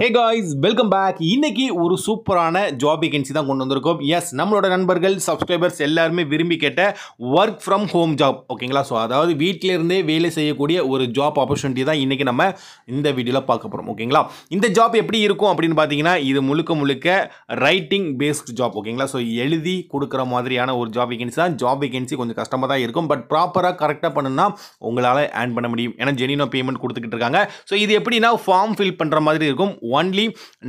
hey guys welcome back இன்னைக்கு ஒரு சூப்பரான ஜாப் வேகன்சி தான் கொண்டு வந்திருக்கோம் எஸ் நம்மளோட நண்பர்கள் சப்ஸ்கிரைபர்ஸ் எல்லாருமே விரும்பி கேட்ட ஒர்க் ஃப்ரம் ஹோம் ஜாப் ஓகேங்களா ஸோ அதாவது வீட்டிலேருந்தே வேலை செய்யக்கூடிய ஒரு ஜாப் ஆப்பர்ச்சுனிட்டி தான் இன்றைக்கி நம்ம இந்த வீடியோவில் பார்க்க போகிறோம் ஓகேங்களா இந்த ஜாப் எப்படி இருக்கும் அப்படின்னு பார்த்தீங்கன்னா இது முழுக்க முழுக்க ரைட்டிங் பேஸ்ட் ஜாப் ஓகேங்களா ஸோ எழுதி கொடுக்குற மாதிரியான ஒரு ஜாப் வேகன்சி தான் ஜாப் வேகன்சி கொஞ்சம் கஷ்டமாக தான் இருக்கும் பட் ப்ராப்பராக கரெக்டாக பண்ணுன்னா உங்களால் ஏன் பண்ண முடியும் ஏன்னா ஜெனினோ பேமெண்ட் கொடுத்துக்கிட்டு இருக்காங்க ஸோ இது எப்படின்னா ஃபார்ம் ஃபில் பண்ணுற மாதிரி இருக்கும் ஒன்லி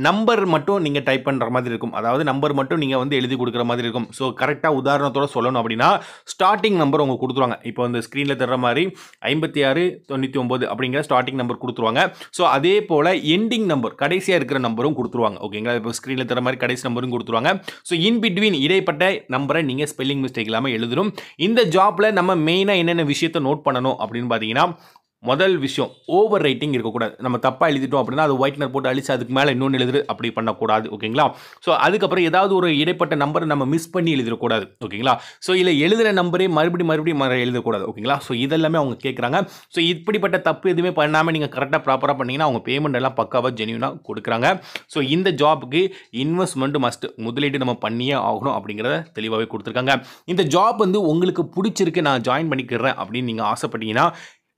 நம்பர் மட்டும் நீங்கள் டைப் பண்ணுற மாதிரி இருக்கும் அதாவது நம்பர் மட்டும் நீங்கள் வந்து எழுதி கொடுக்குற மாதிரி இருக்கும் ஸோ கரெக்டாக உதாரணத்தோட சொல்லணும் அப்படின்னா ஸ்டார்டிங் நம்பர் உங்களுக்கு கொடுத்துருவாங்க இப்போ வந்து ஸ்க்ரீனில் தர்ற மாதிரி ஐம்பத்தி ஆறு தொண்ணூற்றி ஒம்பது அப்படிங்கிற ஸ்டார்டிங் நம்பர் கொடுத்துருவாங்க ஸோ அதே போல் எண்டிங் நம்பர் கடைசியாக இருக்கிற நம்பரும் கொடுத்துருவாங்க ஓகேங்களா இப்போ ஸ்க்ரீனில் தர மாதிரி கடைசி நம்பரும் கொடுத்துருவாங்க ஸோ இன் பிட்வீன் இடைப்பட்ட நம்பரை நீங்கள் ஸ்பெல்லிங் மிஸ்டேக் இல்லாமல் எழுதணும் இந்த ஜாப்பில் நம்ம மெயினாக என்னென்ன விஷயத்தை நோட் பண்ணணும் அப்படின்னு பார்த்தீங்கன்னா முதல் விஷயம் ஓவர் ரைட்டிங் இருக்கக்கூடாது நம்ம தப்பாக எழுதிட்டோம் அப்படின்னா அது ஒயிட்னர் போட்டு அழிச்சு அதுக்கு மேலே இன்னொன்று எழுதுறது அப்படி பண்ணக்கூடாது ஓகேங்களா ஸோ அதுக்கப்புறம் ஏதாவது ஒரு இடைப்பட்ட நம்பரை நம்ம மிஸ் பண்ணி எழுதிடக்கூடாது ஓகேங்களா ஸோ இல்லை எழுதுகிற நம்பரே மறுபடியும் மறுபடியும் எழுதக்கூடாது ஓகேங்களா ஸோ இதெல்லாமே அவங்க கேட்குறாங்க ஸோ இப்படிப்பட்ட தப்பு எதுவுமே பண்ணாமல் நீங்கள் கரெக்டாக ப்ராப்பராக பண்ணிங்கன்னா அவங்க பேமெண்ட் எல்லாம் பக்காவாக ஜென்யூனாக கொடுக்குறாங்க ஸோ இந்த ஜாபுக்கு இன்வெஸ்ட்மெண்ட் மஸ்ட் முதலீடு நம்ம பண்ணியே ஆகணும் அப்படிங்கிறத தெளிவாகவே கொடுத்துருக்காங்க இந்த ஜாப் வந்து உங்களுக்கு பிடிச்சிருக்கு நான் ஜாயின் பண்ணிக்கிறேன் அப்படின்னு நீங்கள் ஆசைப்பட்டீங்கன்னா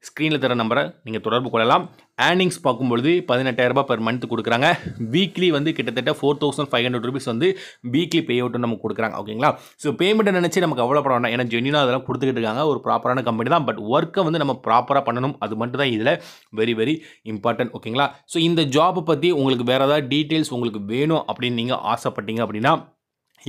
ஸ்க்ரீனில் தர நம்பரை நீங்கள் தொடர்பு கொள்ளலாம் ஏர்னிங்ஸ் பார்க்கும்பொழுது பதினெட்டாயிரரூபா பெர் மந்த் கொடுக்குறாங்க வீக்லி வந்து கிட்டத்தட்ட four thousand five hundred rupees வந்து வீக்லி பே அவுட்டும் நமக்கு கொடுக்குறாங்க ஓகேங்களா ஸோ பேமெண்ட்டை நினச்சி நமக்கு அவ்வளோ அவ்வளோப்பட வேண்டாம் ஏன்னா ஜென்யூனாக அதெல்லாம் கொடுத்துக்கிட்டு இருக்காங்க ஒரு ப்ராப்பரான கம்பெனி தான் பட் ஒர்க்கை வந்து நம்ம ப்ராப்பராக பண்ணணும் அது மட்டும் தான் இதில் வெரி வெரி இம்பார்ட்டன்ட் ஓகேங்களா ஸோ இந்த ஜாப்பை பற்றி உங்களுக்கு வேறு ஏதாவது டீட்டெயில்ஸ் உங்களுக்கு வேணும் அப்படின்னு நீங்கள் ஆசைப்பட்டீங்க அப்படின்னா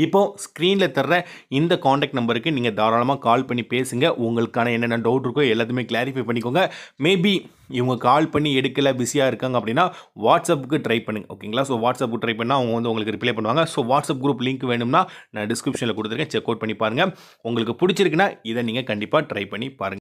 இப்போது ஸ்க்ரீனில் தர்ற இந்த காண்டாக்ட் நம்பருக்கு நீங்கள் தாராளமாக கால் பண்ணி பேசுங்க உங்களுக்கான என்னென்ன டவுட் இருக்கோ எல்லாத்தையுமே கிளாரிஃபை பண்ணிக்கோங்க மேபி இவங்க கால் பண்ணி எடுக்கல பிஸியாக இருக்காங்க அப்படின்னா வாட்ஸ்அப்புக்கு ட்ரை பண்ணுங்கள் ஓகேங்களா ஸோ வாட்ஸ்அப்புக்கு ட்ரை பண்ணால் அவங்க வந்து உங்களுக்கு ரிப்ளை பண்ணுவாங்க ஸோ வாட்ஸ்அப் குரூப் லிங்க் வேணும்னா நான் டிஸ்கிரிப்ஷனில் கொடுத்துருக்கேன் செக் அவுட் பண்ணி பாருங்கள் உங்களுக்கு பிடிச்சிருக்குன்னா இதை நீங்கள் கண்டிப்பாக ட்ரை பண்ணி பாருங்கள்